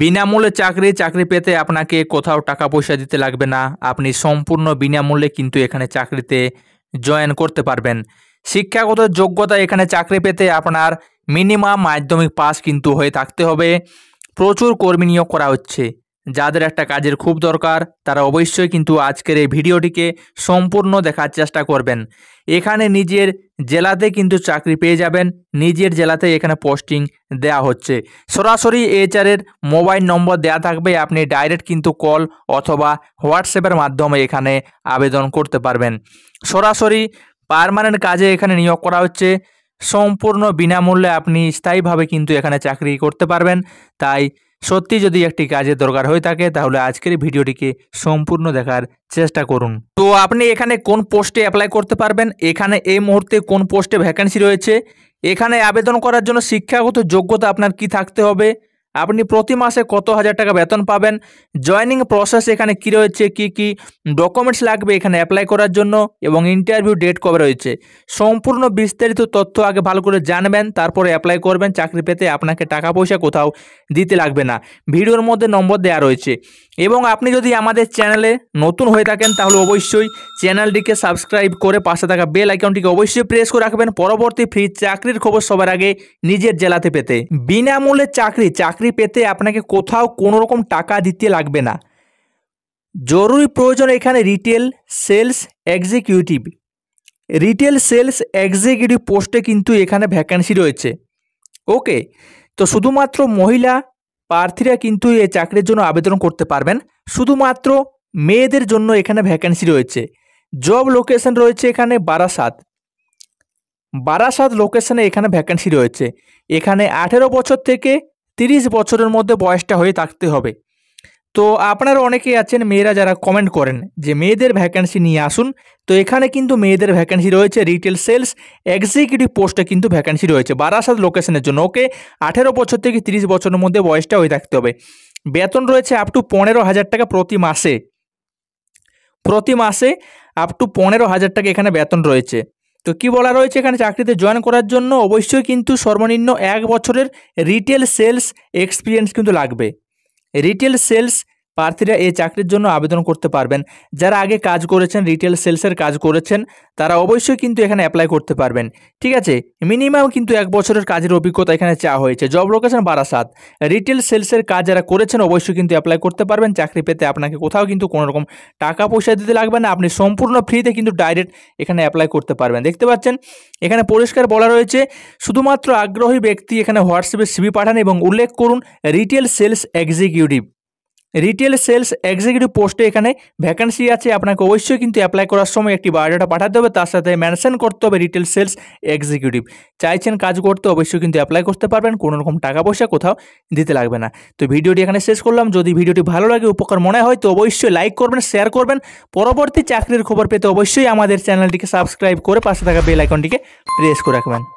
বিনামূল্যে চাকরি চাকরি পেতে আপনাকে কোথাও টাকা পয়সা দিতে লাগবে না আপনি সম্পূর্ণ বিনামূল্যে কিন্তু এখানে চাকরিতে জয়েন করতে পারবেন শিক্ষাগত যোগ্যতা এখানে চাকরি পেতে আপনার মিনিমাম মাধ্যমিক পাস কিন্তু হয়ে থাকতে হবে প্রচুর কর্মী নিয়োগ করা হচ্ছে যাদের একটা কাজের খুব দরকার তারা অবশ্যই কিন্তু আজকের এই ভিডিওটিকে সম্পূর্ণ দেখার চেষ্টা করবেন এখানে নিজের জেলাতে কিন্তু চাকরি পেয়ে যাবেন নিজের জেলাতে এখানে পোস্টিং দেয়া হচ্ছে সরাসরি এর মোবাইল নম্বর দেয়া থাকবে আপনি ডাইরেক্ট কিন্তু কল অথবা হোয়াটসঅ্যাপের মাধ্যমে এখানে আবেদন করতে পারবেন সরাসরি পারমানেন্ট কাজে এখানে নিয়োগ করা হচ্ছে সম্পূর্ণ বিনামূল্যে আপনি স্থায়ীভাবে কিন্তু এখানে চাকরি করতে পারবেন তাই সত্যি যদি একটি কাজে দরকার হয়ে থাকে তাহলে আজকের ভিডিওটিকে সম্পূর্ণ দেখার চেষ্টা করুন তো আপনি এখানে কোন পোস্টে অ্যাপ্লাই করতে পারবেন এখানে এই মুহূর্তে কোন পোস্টে ভ্যাকেন্সি রয়েছে এখানে আবেদন করার জন্য শিক্ষাগত যোগ্যতা আপনার কি থাকতে হবে আপনি প্রতি মাসে কত হাজার টাকা বেতন পাবেন জয়নিং প্রসেস এখানে কী রয়েছে কি কি ডকুমেন্টস লাগবে এখানে অ্যাপ্লাই করার জন্য এবং ইন্টারভিউ ডেট কবে রয়েছে সম্পূর্ণ বিস্তারিত তথ্য আগে ভালো করে জানবেন তারপরে অ্যাপ্লাই করবেন চাকরি পেতে আপনাকে টাকা পয়সা কোথাও দিতে লাগবে না ভিডিওর মধ্যে নম্বর দেওয়া রয়েছে এবং আপনি যদি আমাদের চ্যানেলে নতুন হয়ে থাকেন তাহলে অবশ্যই চ্যানেলটিকে সাবস্ক্রাইব করে পাশে থাকা বেল আইকনটিকে অবশ্যই প্রেস করে রাখবেন পরবর্তী ফ্রি চাকরির খবর সবার আগে নিজের জেলাতে পেতে বিনামূল্যে চাকরি চাকরি চাকরি পেতে আপনাকে কোথাও কোনো রকম টাকা দিতে লাগবে না জরুরি প্রয়োজন এখানে retail sales executive retail sales executive পোস্টে কিন্তু এখানে ভ্যাকান্সি রয়েছে ওকে তো শুধুমাত্র মহিলা প্রার্থীরা কিন্তু এই চাকরির জন্য আবেদন করতে পারবেন শুধুমাত্র মেয়েদের জন্য এখানে ভ্যাকেন্সি রয়েছে জব লোকেশন রয়েছে এখানে বারাসাত বারাসাত লোকেশনে এখানে ভ্যাকেন্সি রয়েছে এখানে আঠেরো বছর থেকে তিরিশ বছরের মধ্যে বয়সটা হয়ে থাকতে হবে তো আপনারা অনেকেই আছেন মেয়েরা যারা কমেন্ট করেন যে মেয়েদের ভ্যাকেন্সি নিয়ে আসুন তো এখানে কিন্তু মেয়েদের ভ্যাকেন্সি রয়েছে রিটেল সেলস এক্সিকিউটিভ পোস্টে কিন্তু ভ্যাকেন্সি রয়েছে বারাসাত লোকেশনের জন্য ওকে আঠেরো বছর থেকে তিরিশ বছরের মধ্যে বয়সটা হয়ে থাকতে হবে বেতন রয়েছে আপ টু পনেরো হাজার টাকা প্রতি মাসে প্রতি মাসে আপ টু পনেরো হাজার টাকা এখানে বেতন রয়েছে তো কি বলা রয়েছে এখানে চাকরিতে জয়েন করার জন্য অবশ্যই কিন্তু সর্বনিম্ন এক বছরের রিটেল সেলস এক্সপিরিয়েন্স কিন্তু লাগবে রিটেল সেলস প্রার্থীরা এই চাকরির জন্য আবেদন করতে পারবেন যারা আগে কাজ করেছেন রিটেল সেলসের কাজ করেছেন তারা অবশ্যই কিন্তু এখানে অ্যাপ্লাই করতে পারবেন ঠিক আছে মিনিমাম কিন্তু এক বছরের কাজের অভিজ্ঞতা এখানে চাওয়া হয়েছে জব লোকেশন বারাসাত রিটেল সেলসের কাজ যারা করেছেন অবশ্যই কিন্তু অ্যাপ্লাই করতে পারবেন চাকরি পেতে আপনাকে কোথাও কিন্তু কোনোরকম টাকা পয়সা দিতে লাগবে না আপনি সম্পূর্ণ ফ্রিতে কিন্তু ডাইরেক্ট এখানে অ্যাপ্লাই করতে পারবেন দেখতে পাচ্ছেন এখানে পরিষ্কার বলা রয়েছে শুধুমাত্র আগ্রহী ব্যক্তি এখানে হোয়াটসঅ্যাপে সিবি পাঠান এবং উল্লেখ করুন retail sales executive retail sales executive পোস্টে এখানে ভ্যাকান্সি আছে আপনাকে অবশ্যই কিন্তু অ্যাপ্লাই করার সময় একটি বায়োডাটা পাঠাতে হবে তার সাথে মেনশন করতে হবে রিটেল সেলস এক্সিকিউটিভ চাইছেন কাজ করতে অবশ্যই কিন্তু অ্যাপ্লাই করতে পারবেন কোনো রকম টাকা পয়সা কোথাও দিতে লাগবে না তো ভিডিওটি এখানে শেষ করলাম যদি ভিডিওটি ভালো লাগে উপকার মনে হয় তো অবশ্যই লাইক করবেন শেয়ার করবেন পরবর্তী চাকরির খবর পেতে অবশ্যই আমাদের চ্যানেলটিকে সাবস্ক্রাইব করে পাশে থাকা বেল আইকনটিকে প্রেস করে রাখবেন